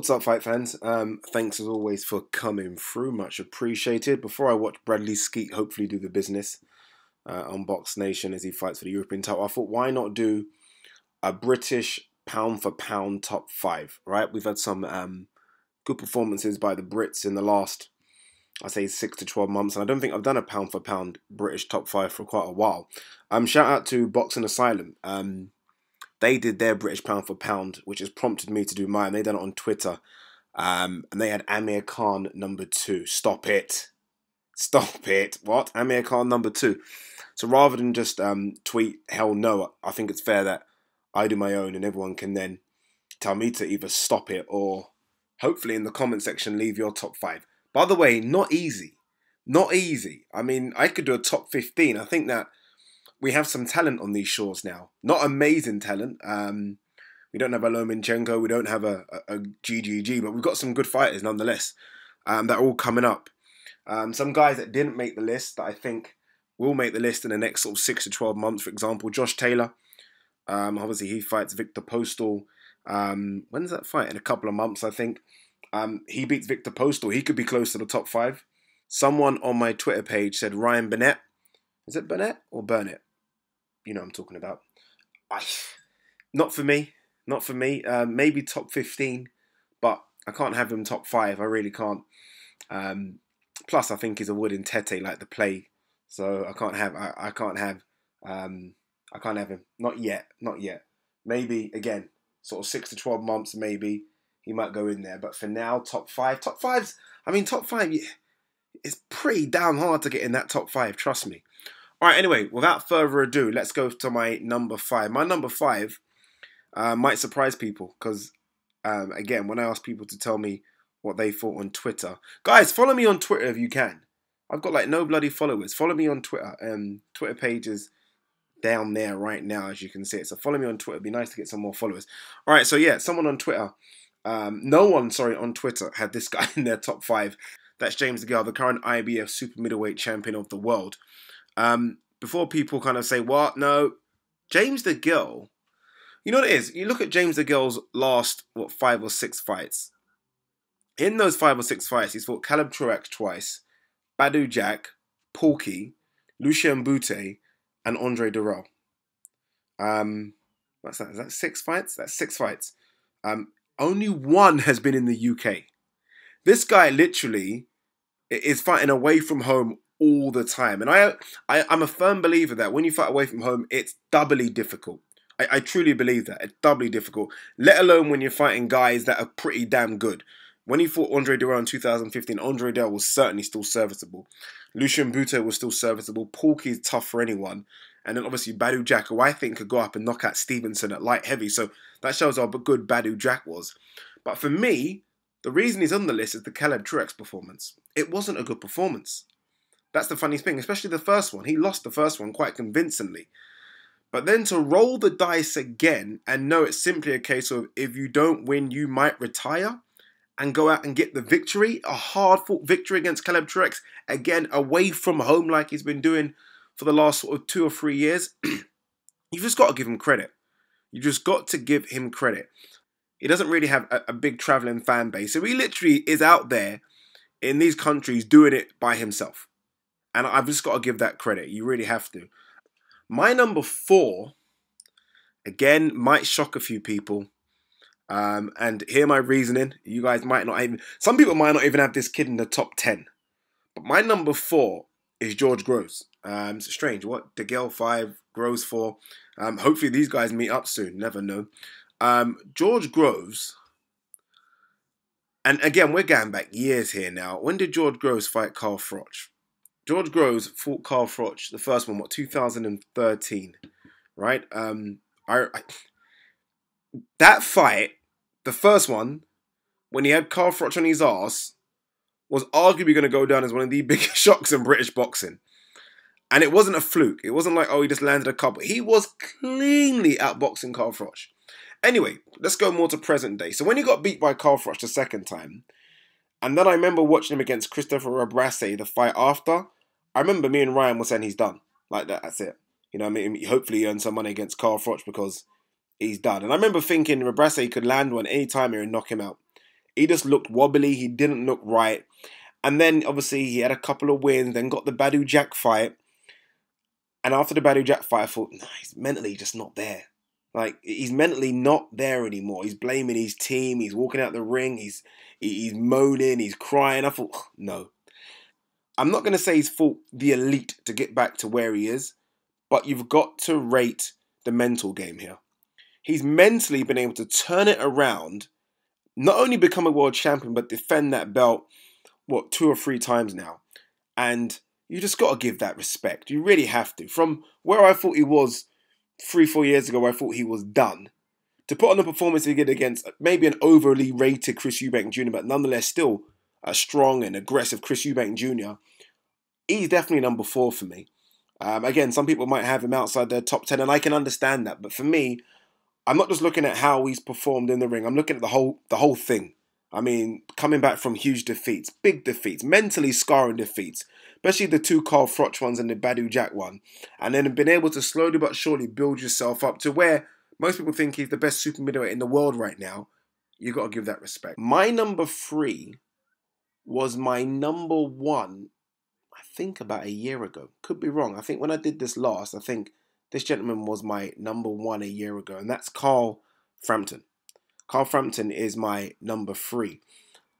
What's up, fight fans? Um, thanks as always for coming through, much appreciated. Before I watch Bradley Skeet hopefully do the business uh, on Box Nation as he fights for the European title, I thought why not do a British pound for pound top five, right? We've had some um, good performances by the Brits in the last, I say, six to 12 months, and I don't think I've done a pound for pound British top five for quite a while. Um, shout out to Boxing Asylum. Um, they did their British pound for pound, which has prompted me to do mine. They done it on Twitter, um, and they had Amir Khan number two. Stop it, stop it. What Amir Khan number two? So rather than just um, tweet hell no, I think it's fair that I do my own, and everyone can then tell me to either stop it or hopefully in the comment section leave your top five. By the way, not easy. Not easy. I mean, I could do a top 15. I think that we have some talent on these shores now. Not amazing talent. Um, we don't have a Lomachenko, we don't have a, a, a GGG, but we've got some good fighters nonetheless um, that are all coming up. Um, some guys that didn't make the list that I think will make the list in the next sort of six to 12 months, for example, Josh Taylor. Um, obviously, he fights Victor Postal. Um, when's that fight? In a couple of months, I think. Um, he beats Victor Postal. He could be close to the top five. Someone on my Twitter page said Ryan Burnett. Is it Burnett or Burnett? you know I'm talking about. I, not for me, not for me. Um, maybe top 15, but I can't have him top five. I really can't. Um, plus, I think he's a wood Tete like the play, so I can't have I, I can't have um, I can't have him. Not yet, not yet. Maybe again, sort of six to 12 months, maybe he might go in there. But for now, top five, top fives. I mean, top five. Yeah, it's pretty damn hard to get in that top five. Trust me. All right, anyway, without further ado, let's go to my number five. My number five uh, might surprise people because, um, again, when I ask people to tell me what they thought on Twitter, guys, follow me on Twitter if you can. I've got like no bloody followers. Follow me on Twitter. Um, Twitter pages down there right now, as you can see it. So follow me on Twitter. It'd be nice to get some more followers. All right, so yeah, someone on Twitter, um, no one, sorry, on Twitter had this guy in their top five. That's James Gill, the current IBF super middleweight champion of the world. Um, before people kind of say, what? No. James the Gill, you know what it is? You look at James the Gill's last, what, five or six fights. In those five or six fights, he's fought Caleb Truex twice, Badu Jack, Porky, Lucien Butte, and Andre Durrell. Um, what's that? Is that six fights? That's six fights. Um, only one has been in the UK. This guy literally is fighting away from home all the time. And I, I am a firm believer that when you fight away from home, it's doubly difficult. I, I truly believe that. It's doubly difficult, let alone when you're fighting guys that are pretty damn good. When he fought Andre Durrell in 2015, Andre Durrell was certainly still serviceable. Lucian Buto was still serviceable. Porky's tough for anyone. And then obviously Badu Jack, who I think could go up and knock out Stevenson at light heavy. So that shows how good Badu Jack was. But for me, the reason he's on the list is the Caleb Truex performance. It wasn't a good performance. That's the funny thing, especially the first one. He lost the first one quite convincingly. But then to roll the dice again and know it's simply a case of if you don't win, you might retire and go out and get the victory, a hard fought victory against Caleb Truex, again away from home like he's been doing for the last sort of two or three years. You've just got to give him credit. You just got to give him credit. He doesn't really have a, a big traveling fan base, so he literally is out there in these countries doing it by himself. And I've just got to give that credit. You really have to. My number four, again, might shock a few people. Um, and hear my reasoning. You guys might not even, some people might not even have this kid in the top 10. But my number four is George Gross. Um, it's strange. What? DeGale 5, Groves 4. Um, hopefully these guys meet up soon. Never know. Um, George Groves, and again, we're going back years here now. When did George Groves fight Carl Froch? George Groves fought Carl Froch, the first one, what, 2013, right? Um, I, I that fight, the first one, when he had Carl Froch on his ass, was arguably going to go down as one of the biggest shocks in British boxing. And it wasn't a fluke. It wasn't like, oh, he just landed a couple. He was cleanly outboxing Carl Froch. Anyway, let's go more to present day. So when he got beat by Carl Froch the second time, and then I remember watching him against Christopher Rabrase the fight after, I remember me and Ryan were saying he's done. Like that, that's it. You know, I mean, hopefully he earns some money against Carl Froch because he's done. And I remember thinking Rabrase could land one any time here and knock him out. He just looked wobbly. He didn't look right. And then obviously he had a couple of wins. Then got the Badu Jack fight. And after the Badu Jack fight, I thought, nah, he's mentally just not there. Like he's mentally not there anymore. He's blaming his team. He's walking out the ring. He's he's moaning. He's crying. I thought, no, I'm not going to say he's fought the elite to get back to where he is, but you've got to rate the mental game here. He's mentally been able to turn it around, not only become a world champion, but defend that belt, what, two or three times now. And you just got to give that respect. You really have to. From where I thought he was three, four years ago, I thought he was done, to put on the performance he did against maybe an overly rated Chris Eubank Jr., but nonetheless still a strong and aggressive Chris Eubank Jr., he's definitely number four for me. Um, again, some people might have him outside their top 10, and I can understand that. But for me, I'm not just looking at how he's performed in the ring, I'm looking at the whole the whole thing. I mean, coming back from huge defeats, big defeats, mentally scarring defeats, especially the two Carl Frotch ones and the Badu Jack one, and then being able to slowly but surely build yourself up to where most people think he's the best super middleweight in the world right now. You've got to give that respect. My number three was my number one, I think about a year ago. Could be wrong. I think when I did this last, I think this gentleman was my number one a year ago, and that's Carl Frampton. Carl Frampton is my number three.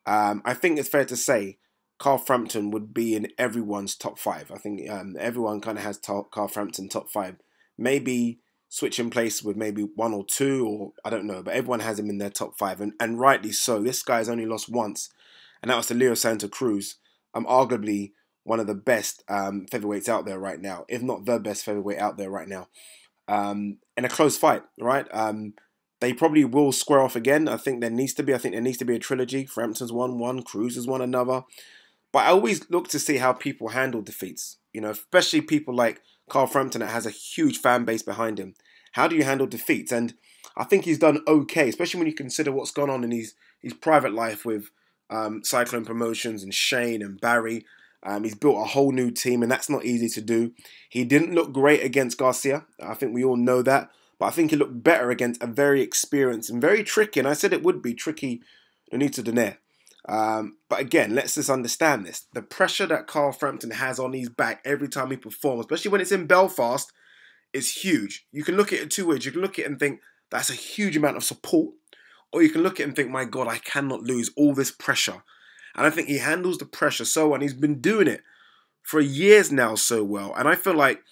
Um, I think it's fair to say Carl Frampton would be in everyone's top five. I think um, everyone kind of has top, Carl Frampton top five. Maybe switching place with maybe one or two, or I don't know, but everyone has him in their top five, and, and rightly so. This guy's only lost once, and that was the Leo Santa Cruz. I'm um, arguably one of the best um, featherweights out there right now, if not the best featherweight out there right now. Um, in a close fight, right? Um, they probably will square off again. I think there needs to be. I think there needs to be a trilogy. Frampton's won one, Cruz has won another. But I always look to see how people handle defeats. You know, especially people like Carl Frampton that has a huge fan base behind him. How do you handle defeats? And I think he's done okay, especially when you consider what's gone on in his his private life with um, Cyclone Promotions and Shane and Barry. Um, he's built a whole new team, and that's not easy to do. He didn't look great against Garcia. I think we all know that. But I think he looked better against a very experienced and very tricky, and I said it would be tricky, Danita Donaire. Um, but again, let's just understand this. The pressure that Carl Frampton has on his back every time he performs, especially when it's in Belfast, is huge. You can look at it two ways. You can look at it and think, that's a huge amount of support or you can look at him and think, my God, I cannot lose all this pressure. And I think he handles the pressure so well, and he's been doing it for years now so well. And I feel like,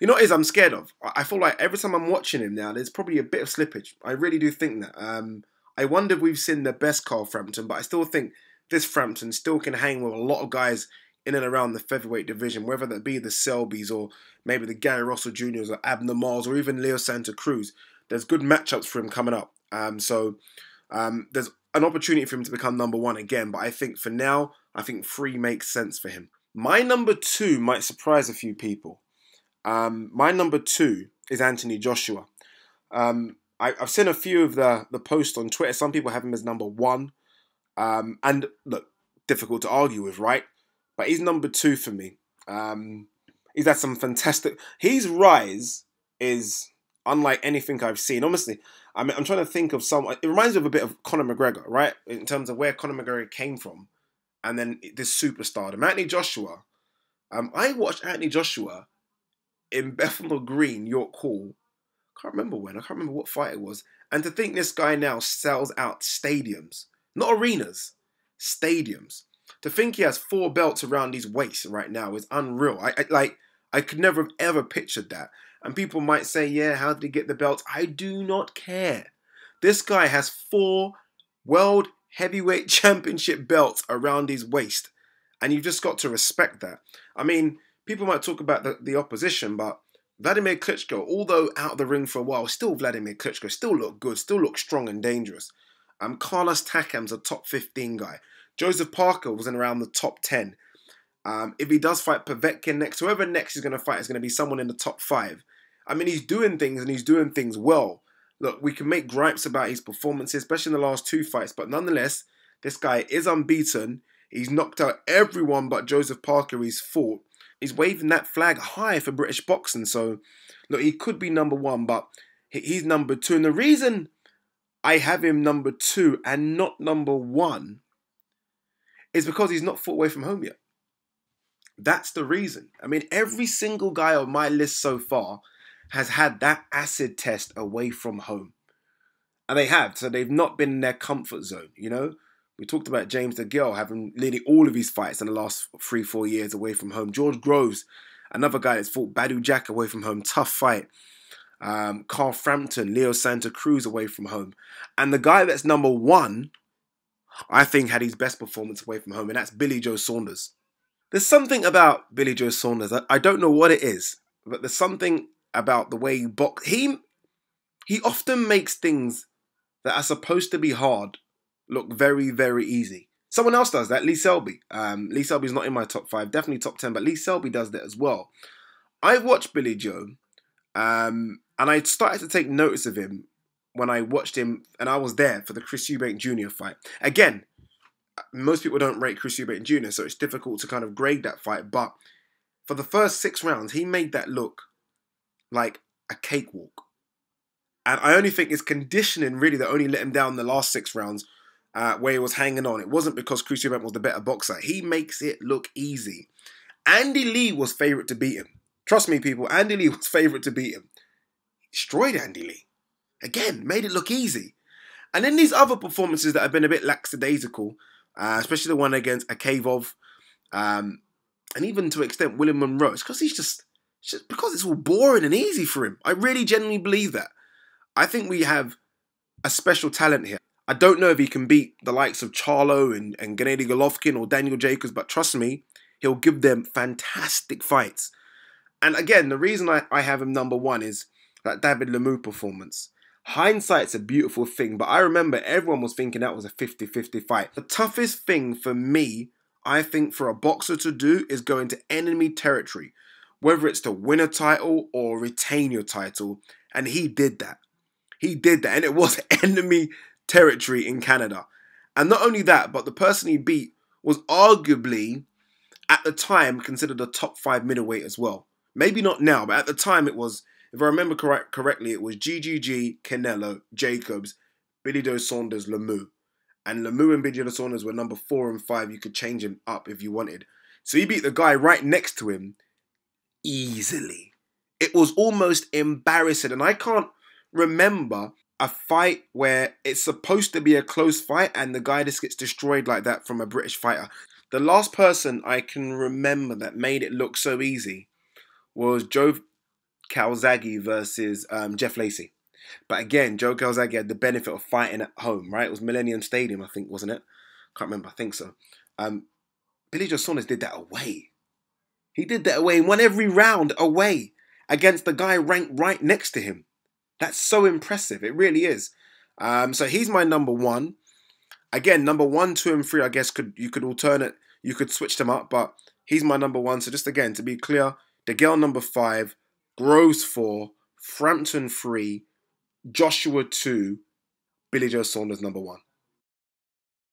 you know what is I'm scared of? I feel like every time I'm watching him now, there's probably a bit of slippage. I really do think that. Um, I wonder if we've seen the best Carl Frampton, but I still think this Frampton still can hang with a lot of guys in and around the featherweight division, whether that be the Selbys or maybe the Gary Russell Juniors or Abner Mars or even Leo Santa Cruz. There's good matchups for him coming up. Um, so um, there's an opportunity for him to become number one again, but I think for now, I think three makes sense for him. My number two might surprise a few people. Um, my number two is Anthony Joshua. Um, I, have seen a few of the the posts on Twitter. Some people have him as number one, um, and look, difficult to argue with, right? But he's number two for me. Um, he's had some fantastic. His rise is unlike anything I've seen. Honestly, I mean, I'm trying to think of some. It reminds me of a bit of Conor McGregor, right? In terms of where Conor McGregor came from, and then this superstar, Anthony Joshua. Um, I watched Anthony Joshua in Bethnal Green, York Hall. Can't remember when. I can't remember what fight it was. And to think this guy now sells out stadiums, not arenas, stadiums. To think he has four belts around his waist right now is unreal. I, I like. I could never have ever pictured that. And people might say, yeah, how did he get the belt? I do not care. This guy has four world heavyweight championship belts around his waist. And you've just got to respect that. I mean, people might talk about the, the opposition, but Vladimir Klitschko, although out of the ring for a while, still Vladimir Klitschko, still looked good, still looked strong and dangerous. Um, Carlos Takam's a top 15 guy. Joseph Parker was in around the top 10. Um, if he does fight Povetkin next, whoever next is going to fight is going to be someone in the top five. I mean, he's doing things and he's doing things well. Look, we can make gripes about his performances, especially in the last two fights, but nonetheless, this guy is unbeaten. He's knocked out everyone but Joseph Parker he's fought. He's waving that flag high for British boxing. So, look, he could be number one, but he's number two. And the reason I have him number two and not number one is because he's not fought away from home yet. That's the reason. I mean, every single guy on my list so far has had that acid test away from home. And they have, so they've not been in their comfort zone, you know? We talked about James the Gill having nearly all of his fights in the last three, four years away from home. George Groves, another guy that's fought Badu Jack away from home, tough fight. Um, Carl Frampton, Leo Santa Cruz away from home. And the guy that's number one, I think, had his best performance away from home, and that's Billy Joe Saunders. There's something about Billy Joe Saunders, I don't know what it is, but there's something about the way you box. He he often makes things that are supposed to be hard look very very easy. Someone else does that. Lee Selby. Um, Lee Selby's not in my top five, definitely top ten, but Lee Selby does that as well. I watched Billy Joe, um, and I started to take notice of him when I watched him, and I was there for the Chris Eubank Jr. fight. Again, most people don't rate Chris Eubank Jr., so it's difficult to kind of grade that fight. But for the first six rounds, he made that look like a cakewalk. And I only think it's conditioning really that only let him down the last six rounds uh, where he was hanging on. It wasn't because Crucible was the better boxer. He makes it look easy. Andy Lee was favourite to beat him. Trust me, people, Andy Lee was favourite to beat him. destroyed Andy Lee. Again, made it look easy. And then these other performances that have been a bit lackadaisical, uh, especially the one against Akavov, um, and even to an extent William Monroe, it's because he's just just because it's all boring and easy for him. I really genuinely believe that. I think we have a special talent here. I don't know if he can beat the likes of Charlo and, and Gennady Golovkin or Daniel Jacobs, but trust me, he'll give them fantastic fights. And again, the reason I, I have him number one is that David Lemieux performance. Hindsight's a beautiful thing, but I remember everyone was thinking that was a 50 50 fight. The toughest thing for me, I think, for a boxer to do is go into enemy territory whether it's to win a title or retain your title. And he did that. He did that. And it was enemy territory in Canada. And not only that, but the person he beat was arguably, at the time, considered a top five middleweight as well. Maybe not now, but at the time it was, if I remember correct, correctly, it was GGG, Canelo, Jacobs, Billy Doe Saunders, Lemieux. And Lemieux and Billy Doe Saunders were number four and five. You could change him up if you wanted. So he beat the guy right next to him easily. It was almost embarrassing. And I can't remember a fight where it's supposed to be a close fight and the guy just gets destroyed like that from a British fighter. The last person I can remember that made it look so easy was Joe Calzaghe versus um, Jeff Lacey. But again, Joe Calzaghe had the benefit of fighting at home, right? It was Millennium Stadium, I think, wasn't it? Can't remember. I think so. Um, Billy Joe Saunders did that away. He did that away and won every round away against the guy ranked right next to him. That's so impressive. It really is. Um, so he's my number one. Again, number one, two, and three, I guess could you could alternate, you could switch them up, but he's my number one. So just again, to be clear, DeGale number five, Groves four, Frampton three, Joshua two, Billy Joe Saunders number one.